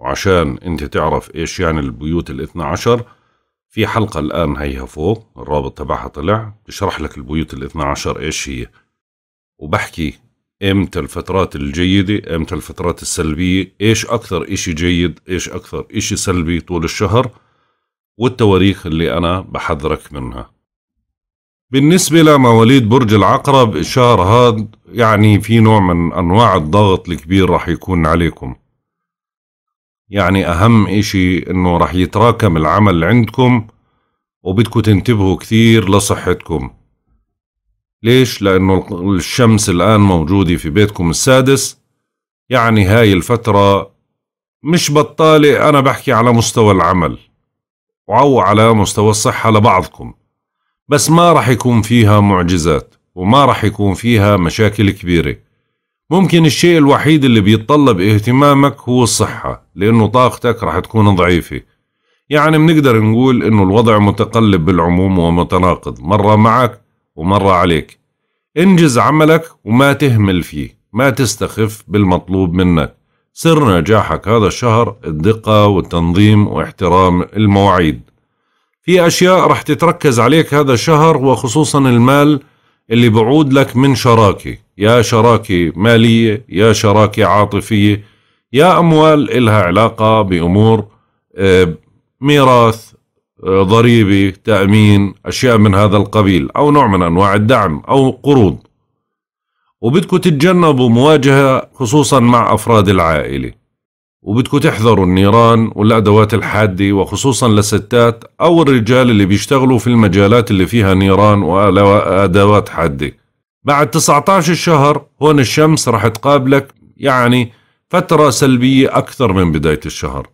وعشان انت تعرف ايش يعني البيوت الاثنى عشر في حلقة الآن هيها فوق الرابط تبعها طلع بشرح لك البيوت الاثنى عشر ايش هي وبحكي امتى الفترات الجيدة امتى الفترات السلبية ايش اكثر اشي جيد ايش اكثر اشي سلبي طول الشهر والتواريخ اللي انا بحذرك منها بالنسبة لمواليد برج العقرب الشهر هذا يعني في نوع من انواع الضغط الكبير راح يكون عليكم يعني أهم إشي إنه رح يتراكم العمل عندكم وبدكم تنتبهوا كثير لصحتكم ليش؟ لأنه الشمس الآن موجودة في بيتكم السادس يعني هاي الفترة مش بطالة أنا بحكي على مستوى العمل وعو على مستوى الصحة لبعضكم بس ما رح يكون فيها معجزات وما رح يكون فيها مشاكل كبيرة ممكن الشيء الوحيد اللي بيتطلب اهتمامك هو الصحة لأنه طاقتك رح تكون ضعيفة يعني بنقدر نقول إنه الوضع متقلب بالعموم ومتناقض مرة معك ومرة عليك انجز عملك وما تهمل فيه ما تستخف بالمطلوب منك سر نجاحك هذا الشهر الدقة والتنظيم واحترام المواعيد في أشياء رح تتركز عليك هذا الشهر وخصوصا المال اللي بعود لك من شراكة يا شراكة مالية يا شراكة عاطفية يا أموال إلها علاقة بأمور آه، ميراث آه، ضريبة تأمين أشياء من هذا القبيل أو نوع من أنواع الدعم أو قروض وبدكم تتجنبوا مواجهة خصوصا مع أفراد العائلة وبدكم تحذروا النيران والأدوات الحادة وخصوصا للستات أو الرجال اللي بيشتغلوا في المجالات اللي فيها نيران وأدوات حادة بعد 19 شهر هون الشمس راح تقابلك يعني فترة سلبية أكثر من بداية الشهر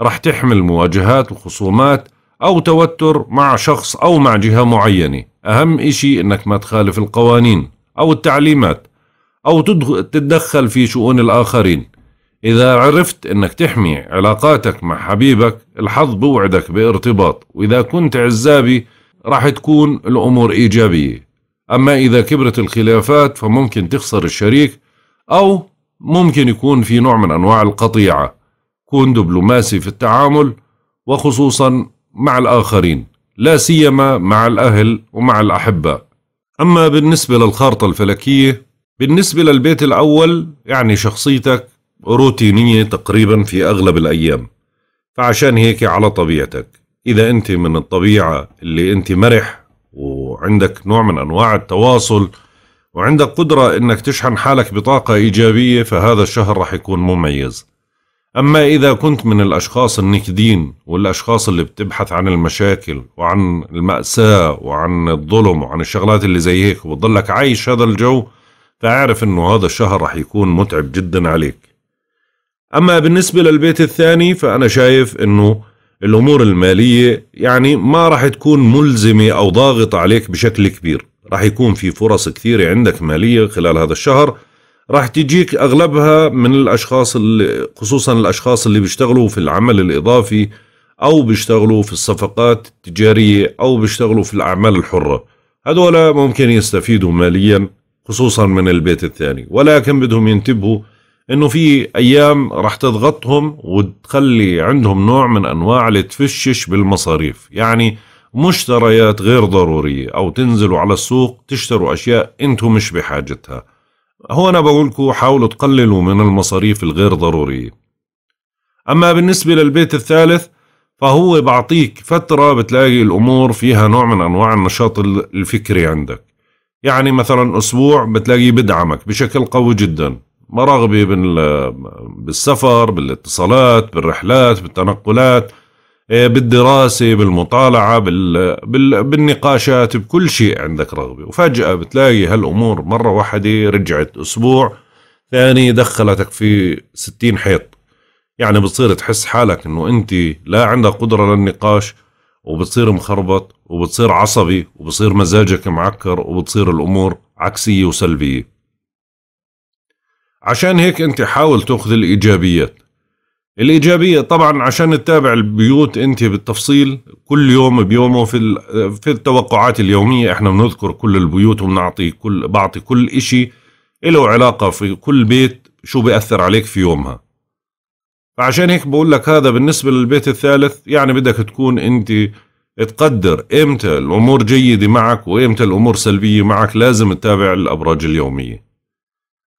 راح تحمل مواجهات وخصومات أو توتر مع شخص أو مع جهة معينة أهم إشي أنك ما تخالف القوانين أو التعليمات أو تتدخل في شؤون الآخرين إذا عرفت أنك تحمي علاقاتك مع حبيبك الحظ بوعدك بارتباط وإذا كنت عزابي راح تكون الأمور إيجابية أما إذا كبرت الخلافات فممكن تخسر الشريك أو ممكن يكون في نوع من أنواع القطيعة كون دبلوماسي في التعامل وخصوصا مع الآخرين لا سيما مع الأهل ومع الأحبة أما بالنسبة للخارطة الفلكية بالنسبة للبيت الأول يعني شخصيتك روتينية تقريبا في أغلب الأيام فعشان هيك على طبيعتك إذا أنت من الطبيعة اللي أنت مرح عندك نوع من أنواع التواصل وعندك قدرة أنك تشحن حالك بطاقة إيجابية فهذا الشهر راح يكون مميز أما إذا كنت من الأشخاص النكدين والأشخاص اللي بتبحث عن المشاكل وعن المأساة وعن الظلم وعن الشغلات اللي زي هيك وبتضلك عايش هذا الجو فاعرف أنه هذا الشهر راح يكون متعب جدا عليك أما بالنسبة للبيت الثاني فأنا شايف أنه الأمور المالية يعني ما راح تكون ملزمة أو ضاغط عليك بشكل كبير راح يكون في فرص كثيرة عندك مالية خلال هذا الشهر راح تجيك أغلبها من الأشخاص اللي خصوصا الأشخاص اللي بيشتغلوا في العمل الإضافي أو بيشتغلوا في الصفقات التجارية أو بيشتغلوا في الأعمال الحرة هذولا ممكن يستفيدوا ماليا خصوصا من البيت الثاني ولكن بدهم ينتبهوا انه في ايام رح تضغطهم وتخلي عندهم نوع من انواع التفشش بالمصاريف يعني مشتريات غير ضرورية أو تنزلوا على السوق تشتروا أشياء أنتم مش بحاجتها هو أنا بقولكم حاولوا تقللوا من المصاريف الغير ضرورية أما بالنسبة للبيت الثالث فهو بعطيك فترة بتلاقي الأمور فيها نوع من أنواع النشاط الفكري عندك يعني مثلا أسبوع بتلاقيه بدعمك بشكل قوي جداً مراغبي بالسفر بالاتصالات بالرحلات بالتنقلات آه، بالدراسة بالمطالعة بالنقاشات بكل شيء عندك رغبة وفجأة بتلاقي هالأمور مرة واحدة رجعت أسبوع ثاني دخلتك في ستين حيط يعني بتصير تحس حالك انه انت لا عندك قدرة للنقاش وبتصير مخربط وبتصير عصبي وبصير مزاجك معكر وبتصير الامور عكسية وسلبية عشان هيك انت حاول تاخذ الايجابيات الإيجابية طبعا عشان تتابع البيوت أنت بالتفصيل كل يوم بيومه في في التوقعات اليومية احنا بنذكر كل البيوت وبنعطي كل بعطي كل إشي له علاقة في كل بيت شو بيأثر عليك في يومها فعشان هيك بقول لك هذا بالنسبة للبيت الثالث يعني بدك تكون أنت تقدر إمتى الأمور جيدة معك وإمتى الأمور سلبية معك لازم تتابع الأبراج اليومية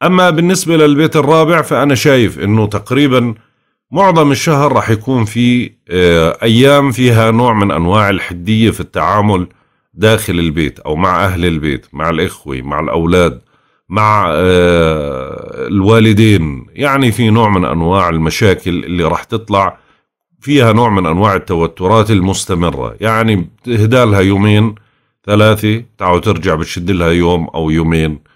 أما بالنسبة للبيت الرابع فأنا شايف أنه تقريبا معظم الشهر راح يكون في آه، أيام فيها نوع من أنواع الحدية في التعامل داخل البيت أو مع أهل البيت مع الإخوة مع الأولاد مع آه، الوالدين يعني في نوع من أنواع المشاكل اللي راح تطلع فيها نوع من أنواع التوترات المستمرة يعني تهدالها يومين ثلاثة تعود ترجع بتشد لها يوم أو يومين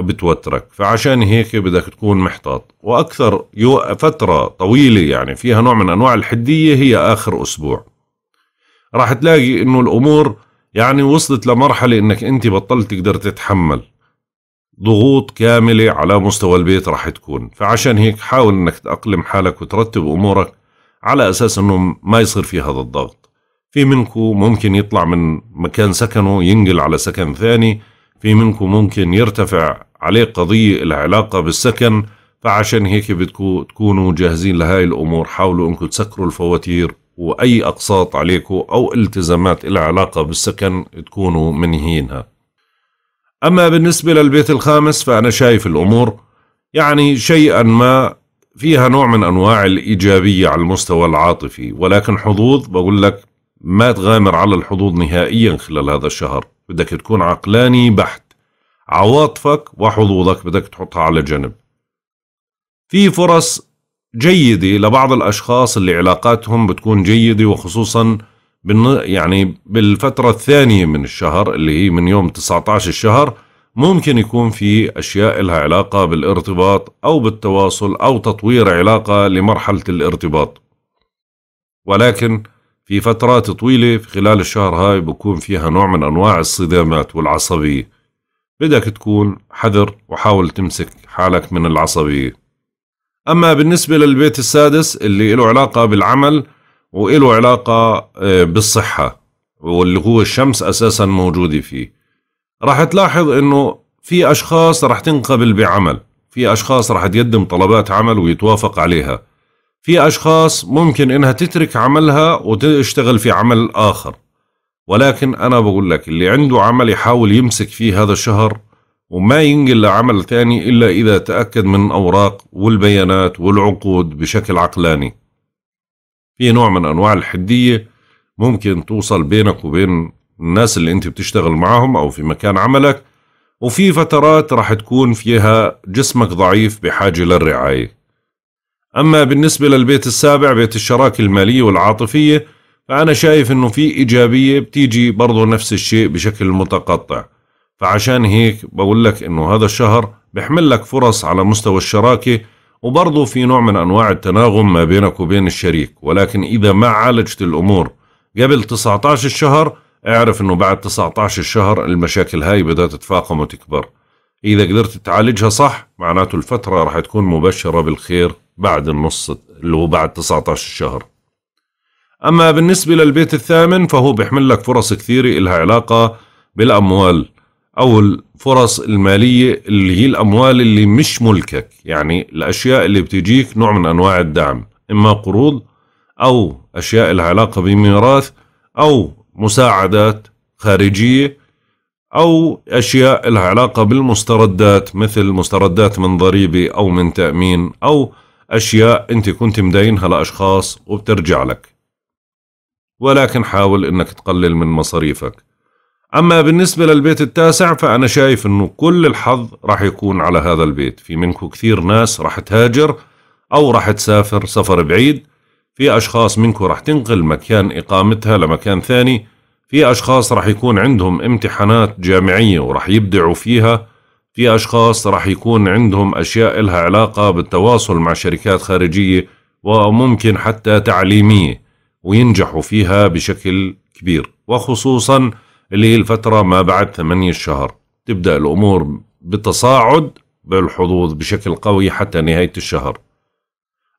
بتوترك فعشان هيك بدك تكون محتاط وأكثر فترة طويلة يعني فيها نوع من أنواع الحدية هي آخر أسبوع راح تلاقي أنه الأمور يعني وصلت لمرحلة أنك أنت بطلت تقدر تتحمل ضغوط كاملة على مستوى البيت راح تكون فعشان هيك حاول أنك تأقلم حالك وترتب أمورك على أساس أنه ما يصير في هذا الضغط في منكم ممكن يطلع من مكان سكنه ينقل على سكن ثاني في منكم ممكن يرتفع عليه قضية العلاقة بالسكن فعشان هيك بتكونوا تكونوا جاهزين لهاي الأمور حاولوا أنكم تسكروا الفواتير وأي أقساط عليكم أو التزامات العلاقة علاقة بالسكن تكونوا منهينها أما بالنسبة للبيت الخامس فأنا شايف الأمور يعني شيئا ما فيها نوع من أنواع الإيجابية على المستوى العاطفي ولكن حظوظ بقول لك ما تغامر على الحظوظ نهائيا خلال هذا الشهر بدك تكون عقلاني بحت عواطفك وحظوظك بدك تحطها على جنب في فرص جيدة لبعض الأشخاص اللي علاقاتهم بتكون جيدة وخصوصا بالن... يعني بالفترة الثانية من الشهر اللي هي من يوم 19 الشهر ممكن يكون في أشياء لها علاقة بالارتباط أو بالتواصل أو تطوير علاقة لمرحلة الارتباط ولكن في فترات طويلة خلال الشهر هاي بكون فيها نوع من أنواع الصدامات والعصبية بدك تكون حذر وحاول تمسك حالك من العصبية أما بالنسبة للبيت السادس اللي له علاقة بالعمل وله علاقة آه، بالصحة واللي هو الشمس أساسا موجودة فيه راح تلاحظ أنه في أشخاص راح تنقبل بعمل في أشخاص راح تقدم طلبات عمل ويتوافق عليها في أشخاص ممكن إنها تترك عملها وتشتغل في عمل آخر ولكن أنا بقول لك اللي عنده عمل يحاول يمسك فيه هذا الشهر وما ينقل لعمل ثاني إلا إذا تأكد من أوراق والبيانات والعقود بشكل عقلاني في نوع من أنواع الحدية ممكن توصل بينك وبين الناس اللي أنت بتشتغل معهم أو في مكان عملك وفي فترات راح تكون فيها جسمك ضعيف بحاجة للرعاية أما بالنسبة للبيت السابع بيت الشراكة المالية والعاطفية فأنا شايف إنه في إيجابية بتيجي برضه نفس الشيء بشكل متقطع فعشان هيك بقول لك إنه هذا الشهر بحمل لك فرص على مستوى الشراكة وبرضه في نوع من أنواع التناغم ما بينك وبين الشريك ولكن إذا ما عالجت الأمور قبل 19 الشهر اعرف إنه بعد 19 الشهر المشاكل هاي بدها تتفاقم وتكبر إذا قدرت تعالجها صح معناته الفترة راح تكون مبشرة بالخير بعد النص اللي هو بعد 19 شهر أما بالنسبة للبيت الثامن فهو بيحمل لك فرص كثيرة إلها علاقة بالأموال أو الفرص المالية اللي هي الأموال اللي مش ملكك يعني الأشياء اللي بتجيك نوع من أنواع الدعم إما قروض أو أشياء لها علاقة بميراث أو مساعدات خارجية أو أشياء لها علاقة بالمستردات مثل مستردات من ضريبة أو من تأمين أو أشياء أنت كنت مدينها لأشخاص وبترجع لك ولكن حاول انك تقلل من مصاريفك اما بالنسبة للبيت التاسع فانا شايف انه كل الحظ راح يكون على هذا البيت في منكم كثير ناس راح تهاجر او راح تسافر سفر بعيد في اشخاص منكم راح تنقل مكان اقامتها لمكان ثاني في اشخاص راح يكون عندهم امتحانات جامعية وراح يبدعوا فيها في اشخاص راح يكون عندهم اشياء لها علاقة بالتواصل مع شركات خارجية وممكن حتى تعليمية وينجحوا فيها بشكل كبير وخصوصا اللي هي الفترة ما بعد ثمانية شهر تبدأ الأمور بتصاعد بالحظوظ بشكل قوي حتى نهاية الشهر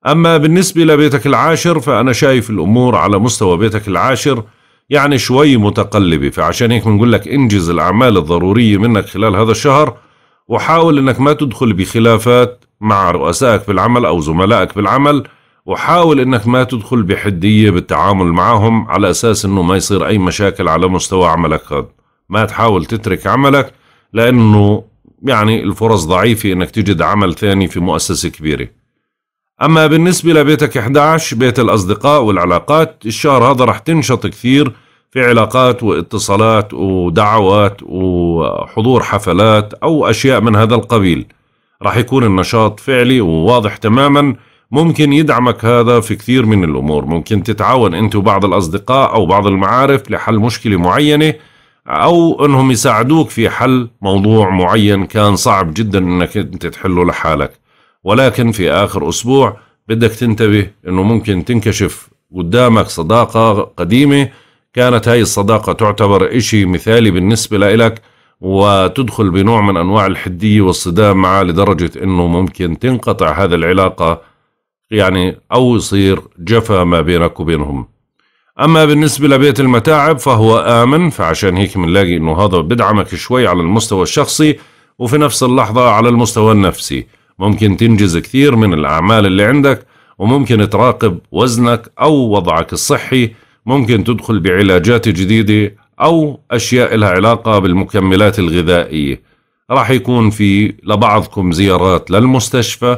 أما بالنسبة لبيتك العاشر فأنا شايف الأمور على مستوى بيتك العاشر يعني شوي متقلبة فعشان هيك بنقول لك انجز الأعمال الضرورية منك خلال هذا الشهر وحاول أنك ما تدخل بخلافات مع رؤسائك بالعمل أو زملائك بالعمل وحاول انك ما تدخل بحدية بالتعامل معهم على اساس انه ما يصير اي مشاكل على مستوى عملك هذا ما تحاول تترك عملك لانه يعني الفرص ضعيفة انك تجد عمل ثاني في مؤسسة كبيرة اما بالنسبة لبيتك 11 بيت الاصدقاء والعلاقات الشهر هذا رح تنشط كثير في علاقات واتصالات ودعوات وحضور حفلات او اشياء من هذا القبيل رح يكون النشاط فعلي وواضح تماما ممكن يدعمك هذا في كثير من الأمور ممكن تتعاون أنت وبعض الأصدقاء أو بعض المعارف لحل مشكلة معينة أو أنهم يساعدوك في حل موضوع معين كان صعب جدا أنك أنت تحله لحالك ولكن في آخر أسبوع بدك تنتبه أنه ممكن تنكشف قدامك صداقة قديمة كانت هاي الصداقة تعتبر إشي مثالي بالنسبة لإلك وتدخل بنوع من أنواع الحدية والصدام معه لدرجة أنه ممكن تنقطع هذه العلاقة يعني أو يصير جفا ما بينك وبينهم أما بالنسبة لبيت المتاعب فهو آمن فعشان هيك بنلاقي إنه هذا بدعمك شوي على المستوى الشخصي وفي نفس اللحظة على المستوى النفسي ممكن تنجز كثير من الأعمال اللي عندك وممكن تراقب وزنك أو وضعك الصحي ممكن تدخل بعلاجات جديدة أو أشياء لها علاقة بالمكملات الغذائية راح يكون في لبعضكم زيارات للمستشفى